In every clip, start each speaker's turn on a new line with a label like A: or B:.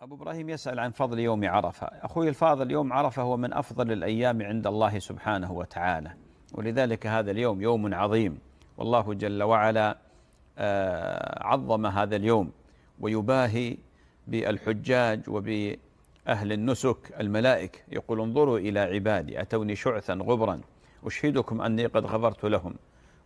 A: أبو إبراهيم يسأل عن فضل يوم عرفة أخوي الفاضل يوم عرفة هو من أفضل الأيام عند الله سبحانه وتعالى ولذلك هذا اليوم يوم عظيم والله جل وعلا آه، عظم هذا اليوم ويباهي بالحجاج وبأهل النسك الملائك يقول انظروا إلى عبادي أتوني شعثا غبرا أشهدكم أني قد غفرت لهم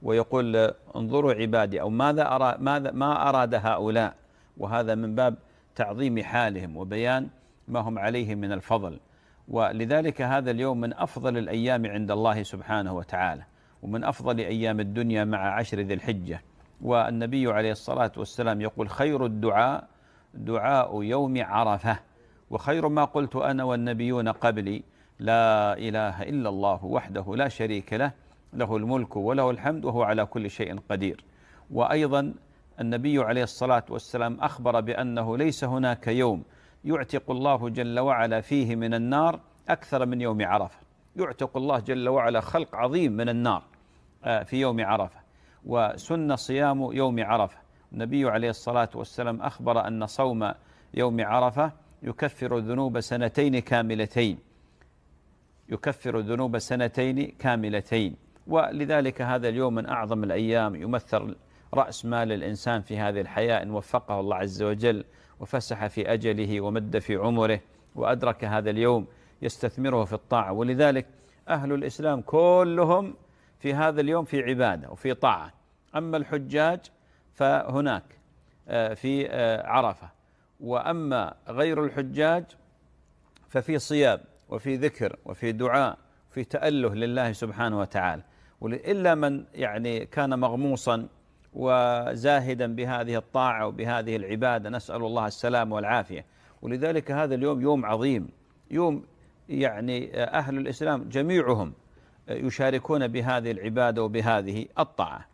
A: ويقول انظروا عبادي أو ماذا أرى ماذا ما أراد هؤلاء وهذا من باب تعظيم حالهم وبيان ما هم عليه من الفضل ولذلك هذا اليوم من أفضل الأيام عند الله سبحانه وتعالى ومن أفضل أيام الدنيا مع عشر ذي الحجة والنبي عليه الصلاة والسلام يقول خير الدعاء دعاء يوم عرفة وخير ما قلت أنا والنبيون قبلي لا إله إلا الله وحده لا شريك له له الملك وله الحمد وهو على كل شيء قدير وأيضا النبي عليه الصلاة والسلام أخبر بأنه ليس هناك يوم يعتق الله جل وعلا فيه من النار أكثر من يوم عرفة يعتق الله جل وعلا خلق عظيم من النار آه، في يوم عرفة وسن صيام يوم عرفة النبي عليه الصلاة والسلام أخبر أن صوم يوم عرفة يكفر الذنوب سنتين كاملتين يكفر الذنوب سنتين كاملتين ولذلك هذا اليوم من أعظم الأيام يمثل رأس مال الإنسان في هذه الحياة إن وفقه الله عز وجل وفسح في أجله ومد في عمره وأدرك هذا اليوم يستثمره في الطاعة ولذلك أهل الإسلام كلهم في هذا اليوم في عبادة وفي طاعة أما الحجاج فهناك آه، في آه، عرفة وأما غير الحجاج ففي صيام وفي ذكر وفي دعاء في تأله لله سبحانه وتعالى إلا من يعني كان مغموصا وزاهدا بهذه الطاعة وبهذه العبادة نسأل الله السلام والعافية ولذلك هذا اليوم يوم عظيم يوم يعني أهل الإسلام جميعهم يشاركون بهذه العبادة وبهذه الطاعة